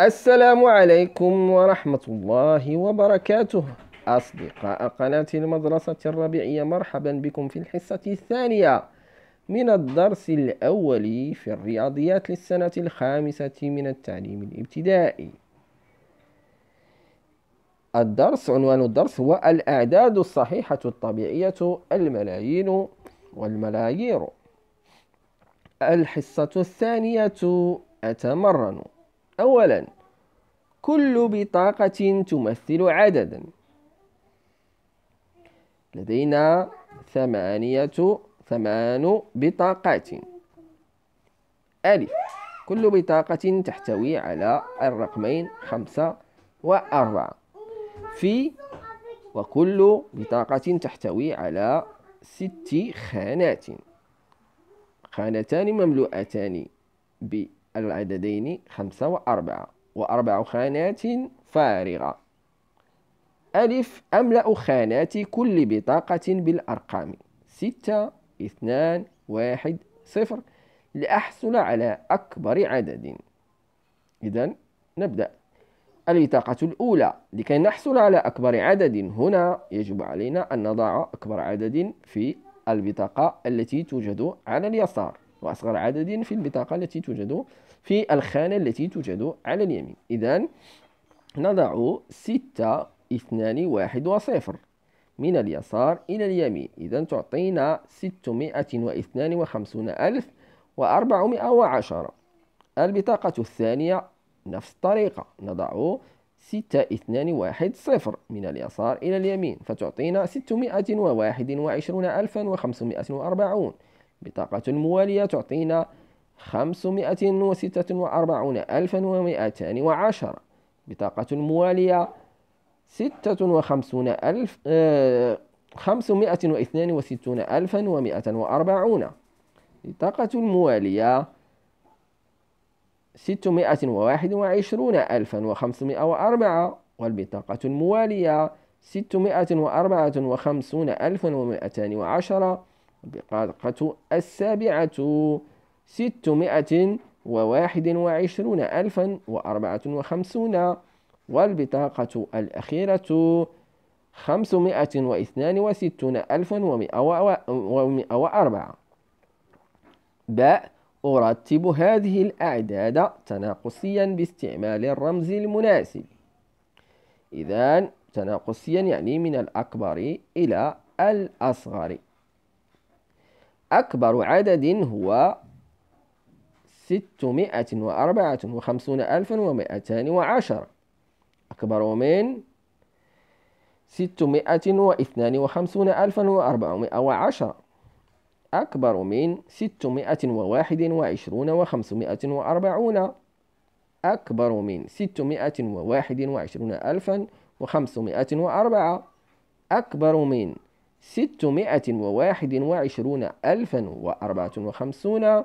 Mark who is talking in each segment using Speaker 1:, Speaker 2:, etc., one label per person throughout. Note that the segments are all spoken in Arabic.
Speaker 1: السلام عليكم ورحمة الله وبركاته أصدقاء قناة المدرسة الربيعية مرحبا بكم في الحصة الثانية من الدرس الأول في الرياضيات للسنة الخامسة من التعليم الابتدائي الدرس عنوان الدرس هو الأعداد الصحيحة الطبيعية الملايين والملايير الحصة الثانية أتمرن أولا كل بطاقة تمثل عددا لدينا ثمانية ثمان بطاقات ألف كل بطاقة تحتوي على الرقمين خمسة وأربعة في وكل بطاقة تحتوي على ست خانات خانتان مملوءتان ب العددين خمسة وأربعة وأربع خانات فارغة ألف أملأ خانات كل بطاقة بالأرقام ستة اثنان واحد صفر لأحصل على أكبر عدد إذا نبدأ البطاقة الأولى لكي نحصل على أكبر عدد هنا يجب علينا أن نضع أكبر عدد في البطاقة التي توجد على اليسار وأصغر عدد في البطاقة التي توجد في الخانة التي توجد على اليمين إذا نضع ستة اثنان واحد وصفر من اليسار إلى اليمين إذا تعطينا ستمائة واثنان وخمسون ألف وأربعمائة وعشرة البطاقة الثانية نفس الطريقة نضع ستة اثنان واحد صفر من اليسار إلى اليمين فتعطينا ستمائة وواحد وعشرون ألفا وخمسمائة وأربعون البطاقة الموالية تعطينا خمسمائة وستة وأربعون ألفا ومائتان وعشرة بطاقة موالية ستة وخمسون ألف آه، خمسمائة واثنان وستون ألفا ومائة وأربعون بطاقة موالية ستمائة وواحد وعشرون ألفا وخمسمائة وأربعة والبطاقة الموالية ستمائة وأربعة وخمسون ألفا ومائتان وعشرة البطاقة السابعة ستمائة وواحد وعشرون ألفا وأربعة وخمسون والبطاقة الأخيرة خمسمائة واثنان وستون ألفا ومئة وأربعة باء أرتب هذه الأعداد تناقصيا باستعمال الرمز المناسب إذا تناقصيا يعني من الأكبر إلى الأصغر أكبر عدد هو ستمائة وأربعة وخمسون ألفا ومائتان وعشرة أكبر من ستمائة واثنان وخمسون ألفا وأربعمائة وعشرة أكبر من ستمائة وواحد وعشرون وخمسمائة وأربعون أكبر من ستمائة وواحد وعشرون ألفا وخمسمائة وأربعة أكبر من ستمائة وواحد وعشرون ألفا وأربعة وخمسون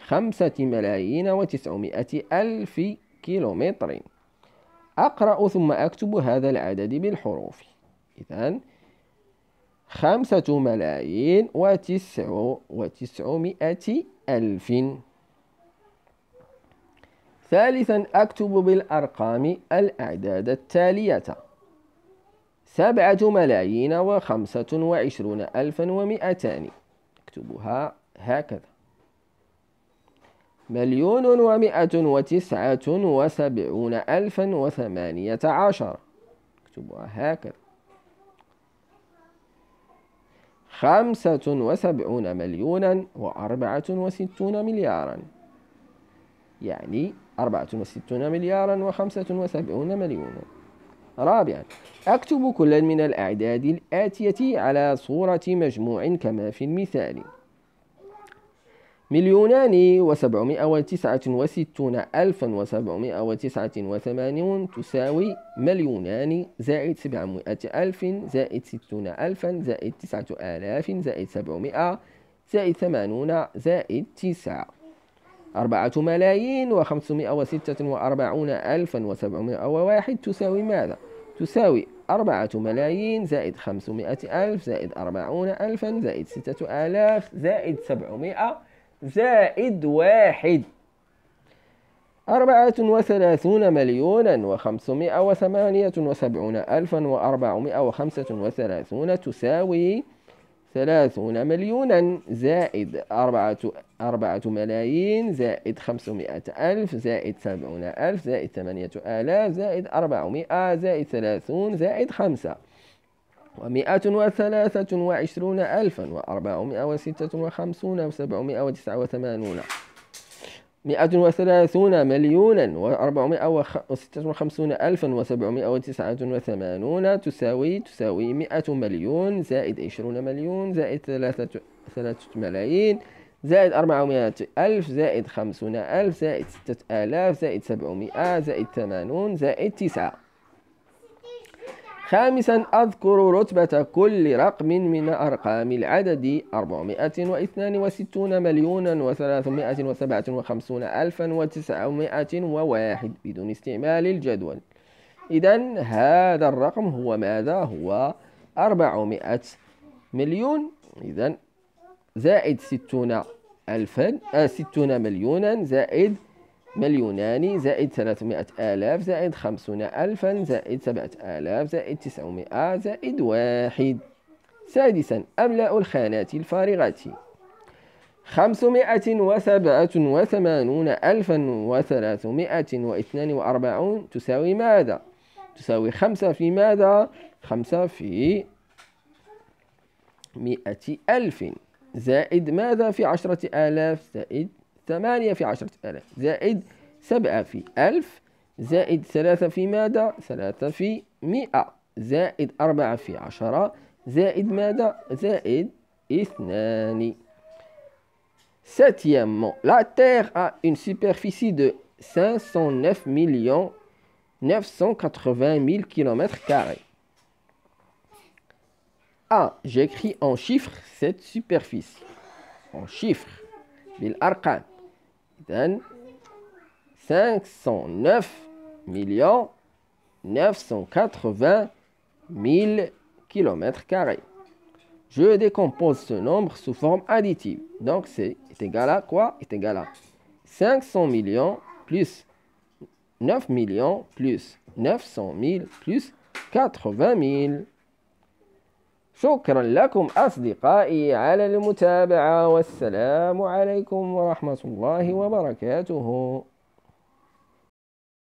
Speaker 1: خمسة ملايين وتسعمائة ألف كيلومتر أقرأ ثم أكتب هذا العدد بالحروف إذا خمسة ملايين وتسع وتسعمائة ألف ثالثا أكتب بالأرقام الأعداد التالية سبعة ملايين وخمسة وعشرون ألفا ومئتان أكتبها هكذا مليون ومائة وتسعة وسبعون ألفا وثمانية عشر اكتبوها هكذا خمسة وسبعون مليونا وأربعة وستون مليارا يعني أربعة وستون مليارا وخمسة وسبعون مليونا رابعا أكتب كل من الأعداد الآتية على صورة مجموع كما في المثال مليونان وسبعمائة وتسعة وستون ألفا وسبعمائة وتسعة وثمانون تساوي مليونان زائد سبعمائة ألف زائد ستون ألفا زائد تسعة آلاف زائد سبعمائة زائد ثمانون زائد تسعة أربعة ملايين وخمسمائة وستة وأربعون ألفا وسبعمائة وواحد تساوي ماذا؟ تساوي أربعة ملايين زائد خمسمائة ألف زائد أربعون ألفا زائد ستة آلاف زائد سبعمائة زائد واحد أربعة وثلاثون مليونا وخمسمائة وثمانية وسبعون ألفا وأربعمائة وخمسة وثلاثون تساوي ثلاثون مليونا زائد أربعة أربعة ملايين زائد خمسمائة ألف زائد سبعون ألف زائد ثمانية آلاف زائد أربعمائة زائد ثلاثون زائد خمسة ومائة وثلاثة وعشرون ألفا وأربعمائة وستة وخمسون وسبعمائة وتسعة وثمانون مئة وثلاثون مليونا وأربعمائة وستة وخمسون ألفا وسبعمائة وتسعة وثمانون تساوي تساوي مئة مليون زائد عشرون مليون زائد ثلاثة ثلاثة ملايين زائد أربعمائة ألف زائد خمسون ألف زائد ستة آلاف زائد سبعمائة زائد ثمانون زائد تسعة خامسا أذكر رتبة كل رقم من أرقام العدد 462 مليونا و357 ألفا و901 بدون استعمال الجدول إذا هذا الرقم هو ماذا؟ هو 400 مليون إذا زائد 60 ألفا 60 آه، مليونا زائد مليونان زائد ثلاثمائة آلاف زائد خمسون ألفا زائد سبعة آلاف زائد تسعمائة زائد واحد سادسا أملأ الخانات الفارغة خمسمائة وسبعة وثمانون ألفا وثلاثمائة واثنان وأربعون تساوي ماذا؟ تساوي خمسة في ماذا؟ خمسة في مئة ألف زائد ماذا في عشرة آلاف زائد Septièmement, la Terre a une superficie de 509 980 000 km. Ah, J'écris en chiffres cette superficie. En chiffres. 509 millions 980 000 km Je décompose ce nombre sous forme additive. Donc, c'est égal à quoi Est égal à 500 millions plus 9 millions plus 900 000 plus 80 000. شكرا لكم أصدقائي على المتابعة والسلام عليكم ورحمة الله وبركاته